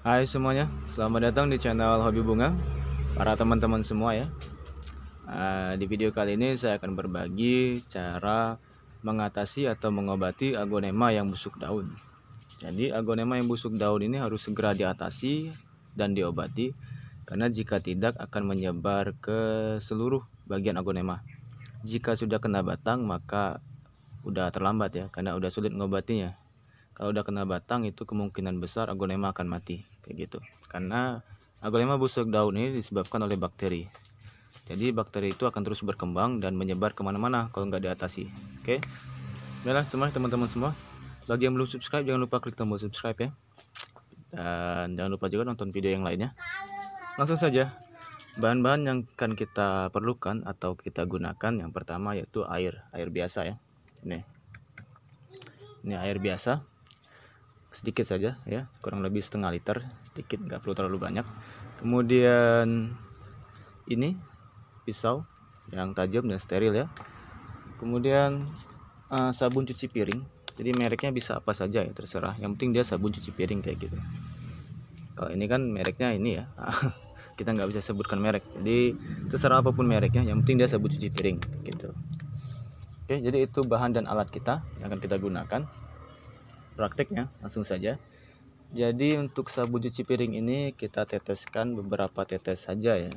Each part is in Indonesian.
Hai semuanya, selamat datang di channel Hobi Bunga Para teman-teman semua ya eh, Di video kali ini saya akan berbagi cara mengatasi atau mengobati agonema yang busuk daun Jadi agonema yang busuk daun ini harus segera diatasi dan diobati Karena jika tidak akan menyebar ke seluruh bagian agonema Jika sudah kena batang maka udah terlambat ya Karena udah sulit mengobatinya kalau udah kena batang itu kemungkinan besar aglonema akan mati kayak gitu karena aglonema busuk daun ini disebabkan oleh bakteri jadi bakteri itu akan terus berkembang dan menyebar kemana-mana kalau nggak diatasi oke okay? baiklah semua teman-teman semua bagi yang belum subscribe jangan lupa klik tombol subscribe ya dan jangan lupa juga nonton video yang lainnya langsung saja bahan-bahan yang akan kita perlukan atau kita gunakan yang pertama yaitu air air biasa ya ini ini air biasa sedikit saja ya kurang lebih setengah liter sedikit nggak perlu terlalu banyak kemudian ini pisau yang tajam dan steril ya kemudian uh, sabun cuci piring jadi mereknya bisa apa saja ya terserah yang penting dia sabun cuci piring kayak gitu kalau ini kan mereknya ini ya kita nggak bisa sebutkan merek jadi terserah apapun mereknya yang penting dia sabun cuci piring gitu oke jadi itu bahan dan alat kita yang akan kita gunakan prakteknya langsung saja jadi untuk sabun cuci piring ini kita teteskan beberapa tetes saja ya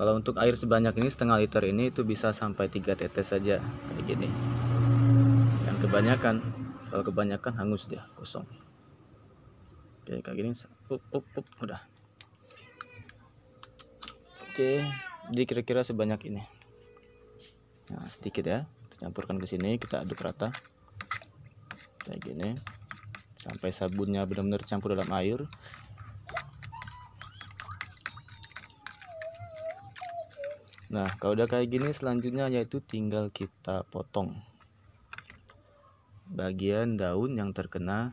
kalau untuk air sebanyak ini setengah liter ini itu bisa sampai tiga tetes saja kayak gini yang kebanyakan kalau kebanyakan hangus dia kosong oke kayak gini up up up udah oke dikira kira-kira sebanyak ini nah sedikit ya kita campurkan ke sini kita aduk rata kayak gini sampai sabunnya benar-benar campur dalam air nah kalau udah kayak gini selanjutnya yaitu tinggal kita potong bagian daun yang terkena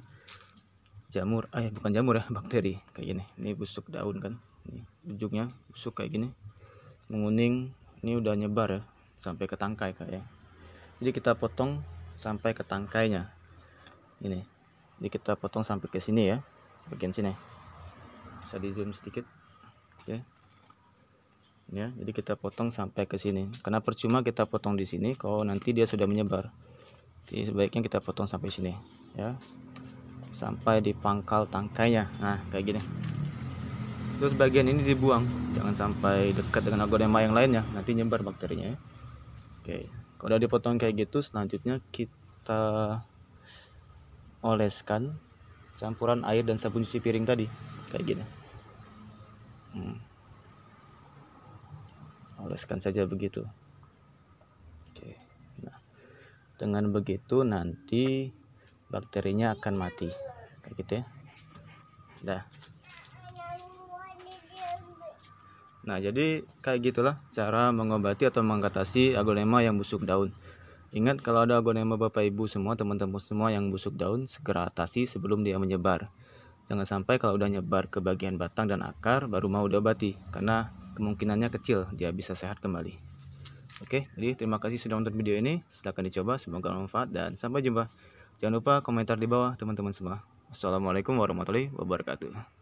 jamur eh bukan jamur ya bakteri kayak gini ini busuk daun kan ini ujungnya busuk kayak gini menguning ini udah nyebar ya sampai ke tangkai kayak jadi kita potong sampai ke tangkainya ini ini kita potong sampai ke sini ya bagian sini bisa di zoom sedikit oke ya jadi kita potong sampai ke sini karena percuma kita potong di sini kalau nanti dia sudah menyebar jadi sebaiknya kita potong sampai sini ya sampai di pangkal tangkainya nah kayak gini terus bagian ini dibuang jangan sampai dekat dengan aglonema yang lainnya nanti nyebar bakterinya ya. oke kalau udah dipotong kayak gitu selanjutnya kita oleskan campuran air dan sabun cuci piring tadi kayak gini hmm. oleskan saja begitu oke nah dengan begitu nanti bakterinya akan mati kayak gitu ya dah nah jadi kayak gitulah cara mengobati atau mengatasi aglonema yang busuk daun Ingat kalau ada agonema Bapak Ibu semua, teman-teman semua yang busuk daun, segera atasi sebelum dia menyebar. Jangan sampai kalau udah nyebar ke bagian batang dan akar, baru mau diobati, karena kemungkinannya kecil dia bisa sehat kembali. Oke, jadi terima kasih sudah menonton video ini. Silahkan dicoba, semoga bermanfaat dan sampai jumpa. Jangan lupa komentar di bawah teman-teman semua. Assalamualaikum warahmatullahi wabarakatuh.